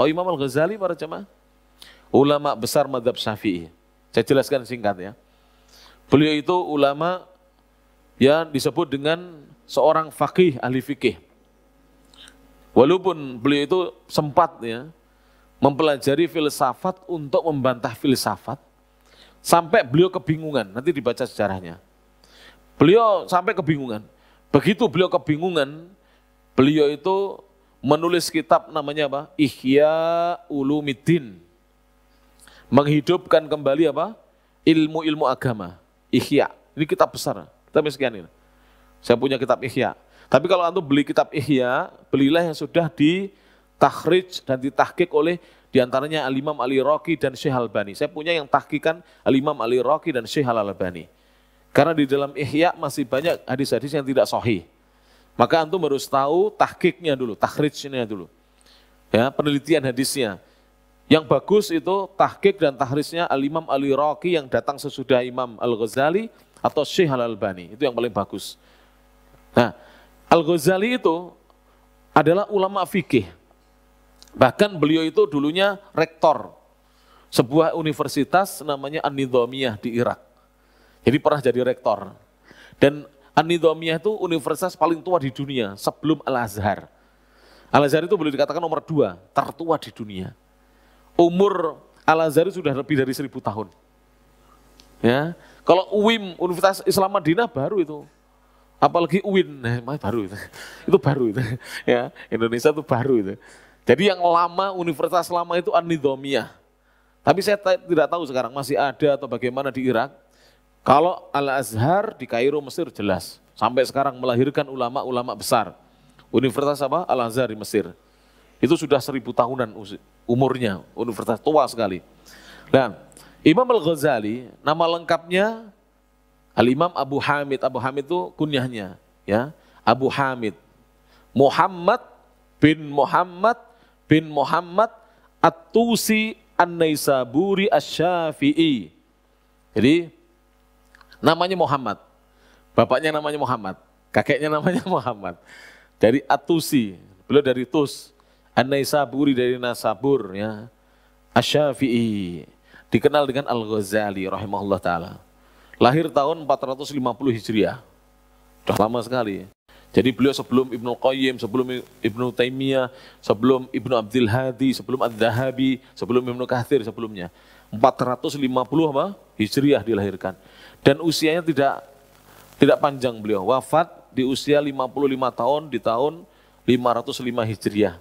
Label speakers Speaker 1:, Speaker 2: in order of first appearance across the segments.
Speaker 1: Tahu oh, Imam Al-Ghazali para jemaah? Ulama besar madhab syafi'i. Saya jelaskan singkat ya. Beliau itu ulama yang disebut dengan seorang fakih ahli fikih. Walaupun beliau itu sempat ya mempelajari filsafat untuk membantah filsafat sampai beliau kebingungan. Nanti dibaca sejarahnya. Beliau sampai kebingungan. Begitu beliau kebingungan, beliau itu menulis kitab namanya apa? Ihya Ulumiddin. Menghidupkan kembali apa? Ilmu-ilmu agama. Ihya. Ini kitab besar. Tapi sekian ini. Saya punya kitab Ihya. Tapi kalau antum beli kitab Ihya, belilah yang sudah ditahrij dan ditahkik oleh diantaranya Al-Imam Ali Roki dan Syekh al Saya punya yang tahkikan al Ali Roki dan Syekh Al-Albani. Karena di dalam Ihya masih banyak hadis-hadis yang tidak sahih. Maka antum harus tahu tahkiknya dulu, tahrijnya dulu. Ya, penelitian hadisnya. Yang bagus itu tahkik dan tahrisnya Al-Imam al Raqi yang datang sesudah Imam Al-Ghazali atau Syekh Al-Albani. Itu yang paling bagus. Nah, Al-Ghazali itu adalah ulama fikih. Bahkan beliau itu dulunya rektor sebuah universitas namanya An-Nidhamiyah di Irak. Jadi pernah jadi rektor. Dan an itu universitas paling tua di dunia sebelum Al-Azhar. Al-Azhar itu boleh dikatakan nomor dua, tertua di dunia. Umur Al-Azhar sudah lebih dari seribu tahun. Ya, kalau UIM Universitas Islam Madinah baru itu, apalagi UIN, nah, eh, baru itu, itu baru itu. Ya, Indonesia itu baru itu. Jadi yang lama universitas lama itu an Tapi saya tidak tahu sekarang masih ada atau bagaimana di Irak. Kalau Al-Azhar di Kairo Mesir jelas. Sampai sekarang melahirkan ulama-ulama besar. Universitas apa? Al-Azhar di Mesir. Itu sudah seribu tahunan umurnya. Universitas tua sekali. Nah, Imam Al-Ghazali, nama lengkapnya Al-Imam Abu Hamid. Abu Hamid itu kunyahnya. ya Abu Hamid. Muhammad bin Muhammad bin Muhammad At-Tusi An-Naisaburi Asy-Syafi'i. Jadi namanya Muhammad. Bapaknya namanya Muhammad, kakeknya namanya Muhammad. Dari Atusi, beliau dari Tus, An-Naisaburi dari Nasabur ya. Asy-Syafi'i dikenal dengan Al-Ghazali rahimahullah taala. Lahir tahun 450 Hijriah. Sudah lama sekali. Jadi beliau sebelum Ibnu Qayyim, sebelum Ibnu Taimiyah, sebelum Ibnu Abdul Hadi, sebelum Ad-Dhahabi, sebelum Ibnu Kathir sebelumnya. 450 apa? Hijriah dilahirkan. Dan usianya tidak tidak panjang beliau. Wafat di usia 55 tahun di tahun 505 Hijriah.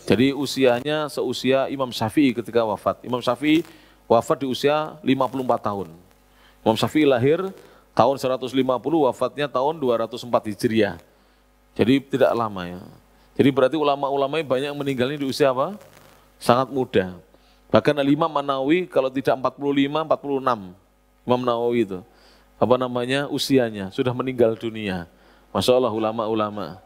Speaker 1: Jadi usianya seusia Imam Syafi'i ketika wafat. Imam Syafi'i wafat di usia 54 tahun. Imam Syafi'i lahir tahun 150, wafatnya tahun 204 Hijriah. Jadi tidak lama ya. Jadi berarti ulama-ulama banyak meninggalnya di usia apa? Sangat muda. Bahkan Imam Manawi kalau tidak 45, 46 Imam Nawawi itu apa namanya usianya sudah meninggal dunia. Masya Allah ulama-ulama.